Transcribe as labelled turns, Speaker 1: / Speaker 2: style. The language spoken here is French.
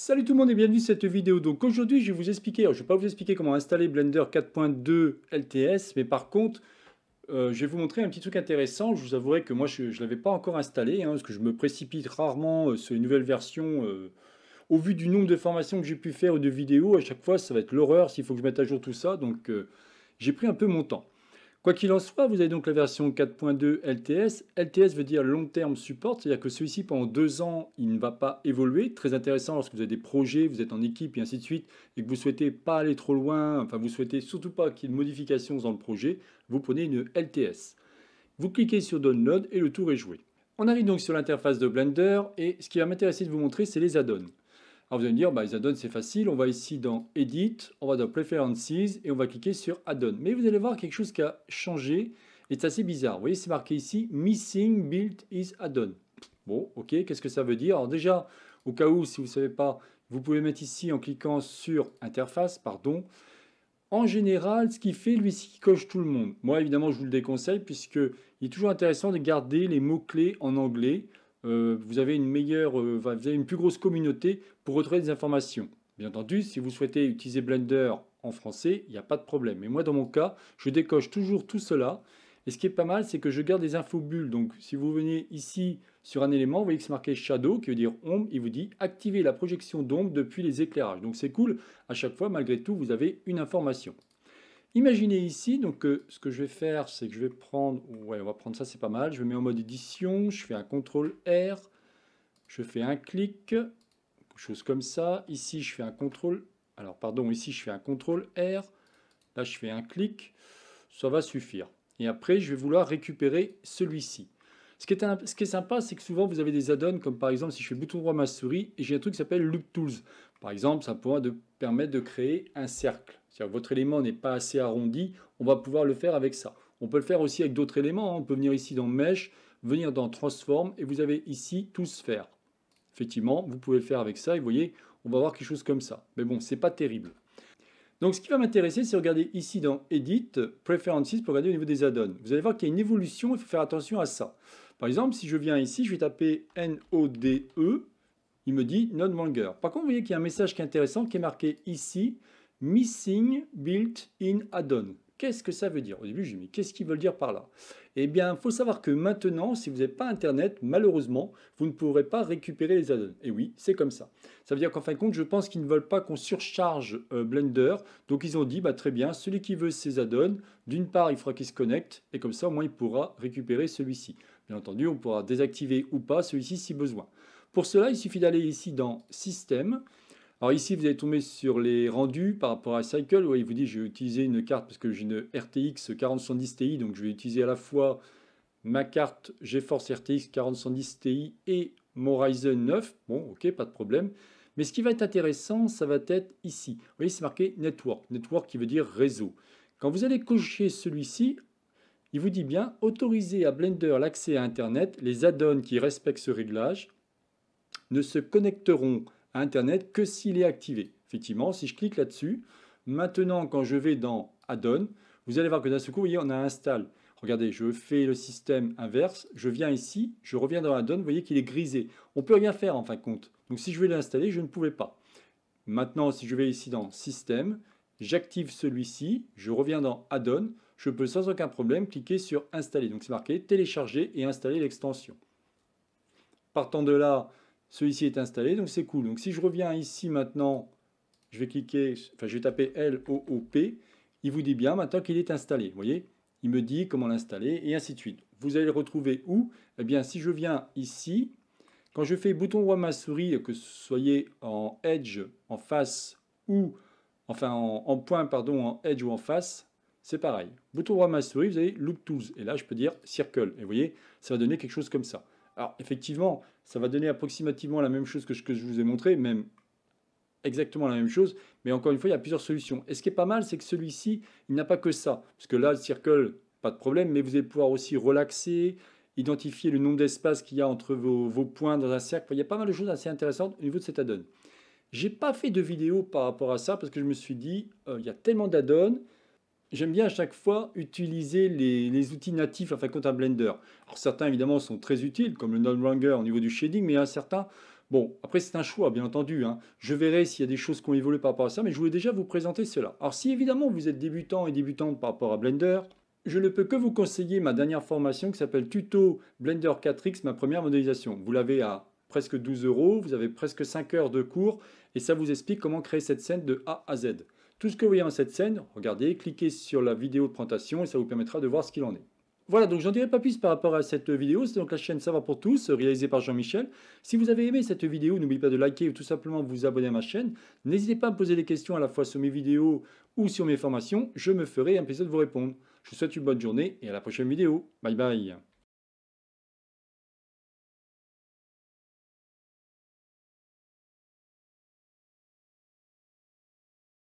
Speaker 1: Salut tout le monde et bienvenue à cette vidéo. Donc aujourd'hui, je vais vous expliquer, je ne vais pas vous expliquer comment installer Blender 4.2 LTS, mais par contre, euh, je vais vous montrer un petit truc intéressant. Je vous avouerai que moi, je ne l'avais pas encore installé, hein, parce que je me précipite rarement euh, sur les nouvelles versions. Euh, au vu du nombre de formations que j'ai pu faire ou de vidéos, à chaque fois, ça va être l'horreur s'il faut que je mette à jour tout ça. Donc j'ai pris un peu mon temps. Quoi qu'il en soit, vous avez donc la version 4.2 LTS. LTS veut dire long terme support, c'est-à-dire que celui-ci, pendant deux ans, il ne va pas évoluer. Très intéressant lorsque vous avez des projets, vous êtes en équipe et ainsi de suite, et que vous ne souhaitez pas aller trop loin, enfin vous ne souhaitez surtout pas qu'il y ait de modifications dans le projet, vous prenez une LTS. Vous cliquez sur Download et le tour est joué. On arrive donc sur l'interface de Blender, et ce qui va m'intéresser de vous montrer, c'est les add-ons. Alors vous allez me dire, bah, les add c'est facile, on va ici dans Edit, on va dans Preferences et on va cliquer sur Add-on. Mais vous allez voir quelque chose qui a changé et c'est assez bizarre. Vous voyez, c'est marqué ici Missing Built is Add-on. Bon, ok, qu'est-ce que ça veut dire Alors déjà, au cas où, si vous ne savez pas, vous pouvez mettre ici en cliquant sur Interface, pardon. En général, ce qui fait, lui, c'est qu'il coche tout le monde. Moi, évidemment, je vous le déconseille puisqu'il est toujours intéressant de garder les mots-clés en anglais euh, vous avez une meilleure, euh, plus grosse communauté pour retrouver des informations. Bien entendu, si vous souhaitez utiliser Blender en français, il n'y a pas de problème. Mais moi, dans mon cas, je décoche toujours tout cela. Et ce qui est pas mal, c'est que je garde des info-bulles. Donc, si vous venez ici sur un élément, vous voyez que c'est marqué Shadow, qui veut dire ombre. Il vous dit activer la projection d'ombre depuis les éclairages. Donc, c'est cool. À chaque fois, malgré tout, vous avez une information. Imaginez ici, donc euh, ce que je vais faire, c'est que je vais prendre, ouais, on va prendre ça, c'est pas mal. Je mets en mode édition, je fais un CTRL R, je fais un clic, chose comme ça. Ici, je fais un CTRL, alors pardon, ici, je fais un CTRL R, là, je fais un clic, ça va suffire. Et après, je vais vouloir récupérer celui-ci. Ce qui, est ce qui est sympa, c'est que souvent, vous avez des add-ons, comme par exemple, si je fais bouton droit ma souris, et j'ai un truc qui s'appelle Loop Tools. Par exemple, ça pourra de, permettre de créer un cercle votre élément n'est pas assez arrondi, on va pouvoir le faire avec ça. On peut le faire aussi avec d'autres éléments. Hein. On peut venir ici dans Mesh, venir dans Transform, et vous avez ici tout faire. Effectivement, vous pouvez le faire avec ça, et vous voyez, on va avoir quelque chose comme ça. Mais bon, ce n'est pas terrible. Donc ce qui va m'intéresser, c'est regarder ici dans Edit, Preferences, pour regarder au niveau des add-ons. Vous allez voir qu'il y a une évolution, il faut faire attention à ça. Par exemple, si je viens ici, je vais taper NODE. il me dit Node Monger. Par contre, vous voyez qu'il y a un message qui est intéressant, qui est marqué ici, Missing Built-in Add-on. Qu'est-ce que ça veut dire Au début, j'ai mis qu'est-ce qu'ils veulent dire par là Eh bien, il faut savoir que maintenant, si vous n'avez pas Internet, malheureusement, vous ne pourrez pas récupérer les add-ons. Et eh oui, c'est comme ça. Ça veut dire qu'en fin de compte, je pense qu'ils ne veulent pas qu'on surcharge euh, Blender. Donc, ils ont dit, bah, très bien, celui qui veut ses add-ons, d'une part, il faudra qu'il se connecte, et comme ça, au moins, il pourra récupérer celui-ci. Bien entendu, on pourra désactiver ou pas celui-ci si besoin. Pour cela, il suffit d'aller ici dans Système, alors ici, vous allez tomber sur les rendus par rapport à Cycle. Où il vous dit, je vais utiliser une carte parce que j'ai une RTX 4070 Ti, donc je vais utiliser à la fois ma carte GeForce RTX 4070 Ti et mon Ryzen 9. Bon, ok, pas de problème. Mais ce qui va être intéressant, ça va être ici. Vous voyez, c'est marqué Network. Network qui veut dire réseau. Quand vous allez cocher celui-ci, il vous dit bien autoriser à Blender l'accès à Internet. Les add-ons qui respectent ce réglage ne se connecteront pas Internet que s'il est activé. Effectivement, si je clique là-dessus, maintenant quand je vais dans Add-on, vous allez voir que d'un seul coup, vous voyez, on a Install. Regardez, je fais le système inverse, je viens ici, je reviens dans Add-on, vous voyez qu'il est grisé. On ne peut rien faire en fin de compte. Donc si je vais l'installer, je ne pouvais pas. Maintenant, si je vais ici dans Système, j'active celui-ci, je reviens dans Add-on, je peux sans aucun problème cliquer sur Installer. Donc c'est marqué Télécharger et installer l'extension. Partant de là, celui-ci est installé, donc c'est cool. Donc si je reviens ici maintenant, je vais cliquer, enfin je taper L-O-O-P, il vous dit bien maintenant qu'il est installé. Vous voyez Il me dit comment l'installer et ainsi de suite. Vous allez le retrouver où Eh bien si je viens ici, quand je fais bouton droit ma souris, que ce soyez en edge, en face ou enfin en, point, pardon, en edge ou en face, c'est pareil. Bouton droit ma souris, vous avez loop tools et là je peux dire circle. Et vous voyez, ça va donner quelque chose comme ça. Alors effectivement, ça va donner approximativement la même chose que ce que je vous ai montré, même exactement la même chose, mais encore une fois, il y a plusieurs solutions. Et ce qui est pas mal, c'est que celui-ci, il n'a pas que ça, parce que là, le circle, pas de problème, mais vous allez pouvoir aussi relaxer, identifier le nombre d'espaces qu'il y a entre vos, points dans un cercle. Il y a pas mal de choses assez intéressantes au niveau de cet add-on. J'ai pas fait de vidéo par rapport à ça, parce que je me suis dit, euh, il y a tellement d'add-ons, j'aime bien à chaque fois utiliser les, outils natifs afin qu'on un Blender. Alors certains évidemment sont très utiles, comme le non-ranger au niveau du shading, mais il y certains... Bon, après c'est un choix, bien entendu. Hein. Je verrai s'il y a des choses qui ont évolué par rapport à ça, mais je voulais déjà vous présenter cela. Alors si évidemment vous êtes débutant et débutante par rapport à Blender, je ne peux que vous conseiller ma dernière formation qui s'appelle Tuto Blender 4X, ma première modélisation. Vous l'avez à presque 12 euros, vous avez presque 5 heures de cours, et ça vous explique comment créer cette scène de A à Z. Tout ce que vous voyez dans cette scène, regardez, cliquez sur la vidéo de présentation et ça vous permettra de voir ce qu'il en est. Voilà, donc j'en dirai pas plus par rapport à cette vidéo. C'est donc la chaîne Savoir pour tous, réalisée par Jean-Michel. Si vous avez aimé cette vidéo, n'oubliez pas de liker ou tout simplement vous abonner à ma chaîne. N'hésitez pas à me poser des questions à la fois sur mes vidéos ou sur mes formations. Je me ferai un plaisir de vous répondre. Je vous souhaite une bonne journée et à la prochaine vidéo. Bye bye